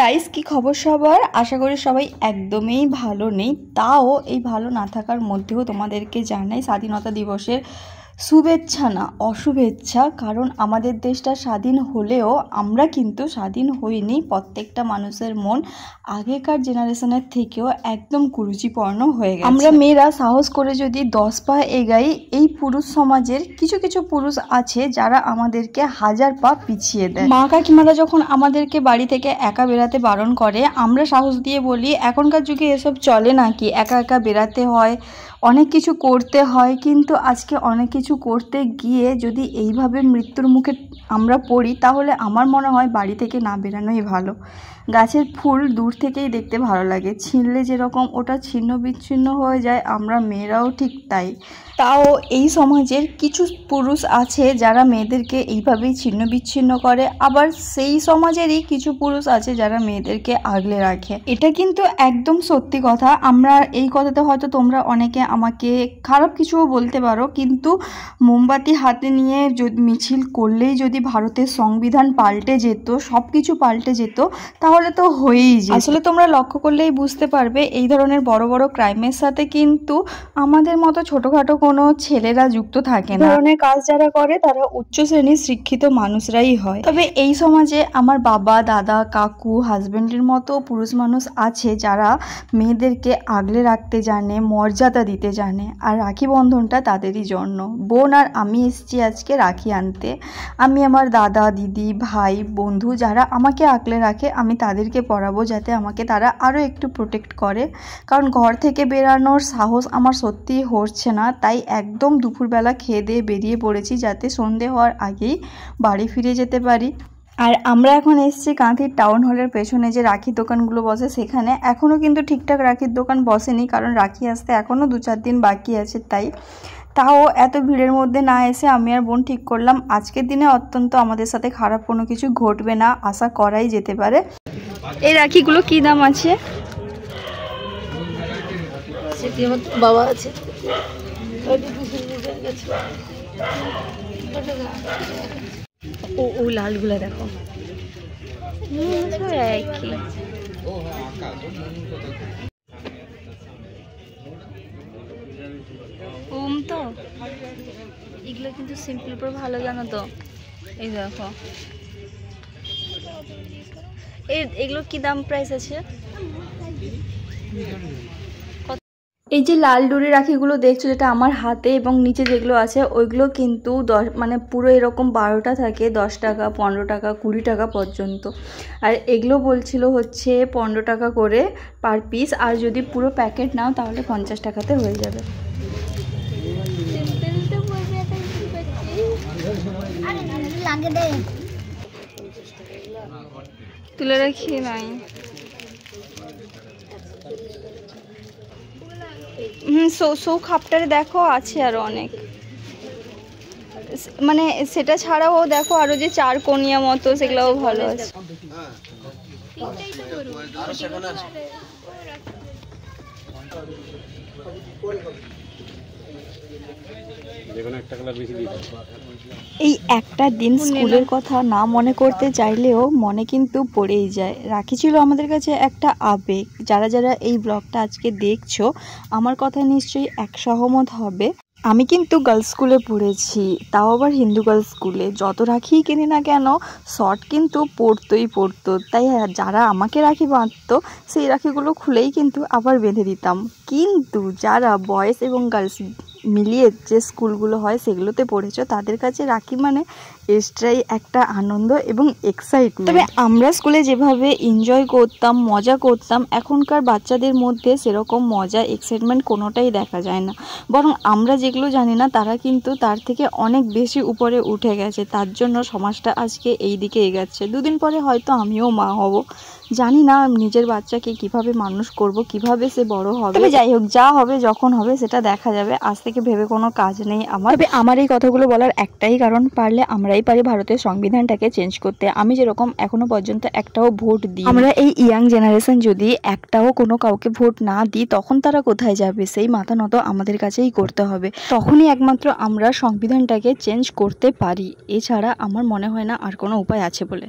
guys কি খবর সবার আশা করি সবাই একদমই ভালো নেই তাও এই ভালো না থাকার মধ্যেও তোমাদেরকে জানাই স্বাধীনতা দিবসের শুভেচ্ছা না অশুভেচ্ছা কারণ আমাদের দেশটা স্বাধীন হলেও আমরা কিন্তু স্বাধীন হইনি প্রত্যেকটা মানুষের মন আগেকার জেনারেশনের থেকেও একদম কুরুচিপূর্ণ হয়ে গেছে আমরা মেয়েরা সাহস করে যদি দশ পা এগাই এই পুরুষ সমাজের কিছু কিছু পুরুষ আছে যারা আমাদেরকে হাজার পা পিছিয়ে দেয় মা কাকিমারা যখন আমাদেরকে বাড়ি থেকে একা বেড়াতে বারণ করে আমরা সাহস দিয়ে বলি এখনকার যুগে এসব চলে নাকি একা একা বেড়াতে হয় অনেক কিছু করতে হয় কিন্তু আজকে অনেক কিছু কিছু করতে গিয়ে যদি এইভাবে মৃত্যুর মুখে আমরা পড়ি তাহলে আমার মনে হয় বাড়ি থেকে না বেরানোই ভালো গাছের ফুল দূর থেকেই দেখতে ভালো লাগে ছিঁড়লে যেরকম ওটা ছিন্ন বিচ্ছিন্ন হয়ে যায় আমরা মেয়েরাও ঠিক তাই তাও এই সমাজের কিছু পুরুষ আছে যারা মেয়েদেরকে এইভাবেই ছিন্ন বিচ্ছিন্ন করে আবার সেই সমাজেরই কিছু পুরুষ আছে যারা মেয়েদেরকে আগলে রাখে এটা কিন্তু একদম সত্যি কথা আমরা এই কথাতে হয়তো তোমরা অনেকে আমাকে খারাপ কিছুও বলতে পারো কিন্তু মোমবাতি হাতে নিয়ে যদি মিছিল করলেই যদি ভারতের সংবিধান পাল্টে যেত সব কিছু পাল্টে যেত তাহলে তো হয়েই যে আসলে তোমরা লক্ষ্য করলেই বুঝতে পারবে এই ধরনের বড় বড় ক্রাইমের সাথে কিন্তু আমাদের মতো ছোটোখাটো কোনো ছেলেরা যুক্ত থাকে না ধরনের কাজ যারা করে তারা উচ্চ শ্রেণীর শিক্ষিত মানুষরাই হয় তবে এই সমাজে আমার বাবা দাদা কাকু হাজবেন্ডের মতো পুরুষ মানুষ আছে যারা মেয়েদেরকে আগলে রাখতে জানে মর্যাদা দিতে জানে আর রাখি বন্ধনটা তাদেরই জন্য বোন আর আমি এসছি আজকে রাখি আনতে আমি আমার দাদা দিদি ভাই বন্ধু যারা আমাকে আগলে রাখে আমি তাদেরকে পড়াবো যাতে আমাকে তারা আরও একটু প্রোটেক্ট করে কারণ ঘর থেকে বেরানোর সাহস আমার সত্যিই হচ্ছে না তাই তাই একদম দুপুরবেলা খেয়ে দিয়ে বেরিয়ে পড়েছি যাতে সন্ধে হওয়ার আগেই বাড়ি ফিরে যেতে পারি আর আমরা এখন এসছি কাঁথির টাউন হলের পেছনে যে রাখি দোকানগুলো বসে সেখানে এখনও কিন্তু ঠিকঠাক রাখির দোকান বসেনি কারণ রাখি আসতে এখনও দু চার দিন বাকি আছে তাই তাও এত ভিড়ের মধ্যে না এসে আমি আর বোন ঠিক করলাম আজকের দিনে অত্যন্ত আমাদের সাথে খারাপ কোনো কিছু ঘটবে না আশা করাই যেতে পারে এই রাখিগুলো কি দাম আছে বাবা আছে ও ও লালগুলা দেখো একই ওম তো এগুলো কিন্তু সিম্পল পর ভালো জানো তো এই দেখো এগুলো কি দাম প্রাইস আছে এই যে লাল ডুরি রাখিগুলো দেখছো যেটা আমার হাতে এবং নিচে যেগুলো আছে ওইগুলো কিন্তু দশ মানে পুরো এরকম বারোটা থাকে দশ টাকা পনেরো টাকা কুড়ি টাকা পর্যন্ত আর এগুলো বলছিল হচ্ছে পনেরো টাকা করে পার পিস আর যদি পুরো প্যাকেট নাও তাহলে পঞ্চাশ টাকাতে হয়ে যাবে তুলে রাখি নাই হুম দেখো আছে আরও অনেক মানে সেটা ছাড়াও দেখো আরও যে চার কনিয়া মতো সেগুলোও ভালো আছে এই একটা দিন স্কুলের কথা না মনে করতে চাইলেও মনে কিন্তু পড়েই যায় রাখি ছিল আমাদের কাছে একটা আবেগ যারা যারা এই ব্লগটা আজকে দেখছো আমার কথা নিশ্চয়ই এক সহমত হবে আমি কিন্তু গার্লস স্কুলে পড়েছি তাও আবার হিন্দু গার্লস স্কুলে যত রাখি কিনি না কেন শর্ট কিন্তু পড়তোই পড়তো তাই যারা আমাকে রাখি বাঁধত সেই রাখিগুলো খুলেই কিন্তু আবার বেঁধে দিতাম কিন্তু যারা বয়েস এবং গার্লস মিলিয়ে যে স্কুলগুলো হয় সেগুলোতে পড়েছো তাদের কাছে রাখি মানে এক্সট্রাই একটা আনন্দ এবং এক্সাইটমেন্ট তবে আমরা স্কুলে যেভাবে এনজয় করতাম মজা করতাম এখনকার বাচ্চাদের মধ্যে সেরকম মজা এক্সাইটমেন্ট কোনোটাই দেখা যায় না বরং আমরা যেগুলো জানি না তারা কিন্তু তার থেকে অনেক বেশি উপরে উঠে গেছে তার জন্য সমাজটা আজকে এই দিকে এগাচ্ছে দুদিন পরে হয়তো আমিও মা হব জানি না নিজের বাচ্চাকে কিভাবে মানুষ করব কিভাবে সে বড় হবে যাই হোক যা হবে যখন হবে সেটা দেখা যাবে আজ থেকে ভেবে কোনো কাজ নেই আমার তবে আমার এই কথাগুলো বলার একটাই কারণ পারলে আমরাই পারি ভারতের সংবিধানটাকে চেঞ্জ করতে আমি যেরকম এখনো পর্যন্ত একটাও ভোট দিই আমরা এই ইয়াং জেনারেশন যদি একটাও কোনো কাউকে ভোট না দিই তখন তারা কোথায় যাবে সেই মাথা নত আমাদের কাছেই করতে হবে তখনই একমাত্র আমরা সংবিধানটাকে চেঞ্জ করতে পারি এছাড়া আমার মনে হয় না আর কোনো উপায় আছে বলে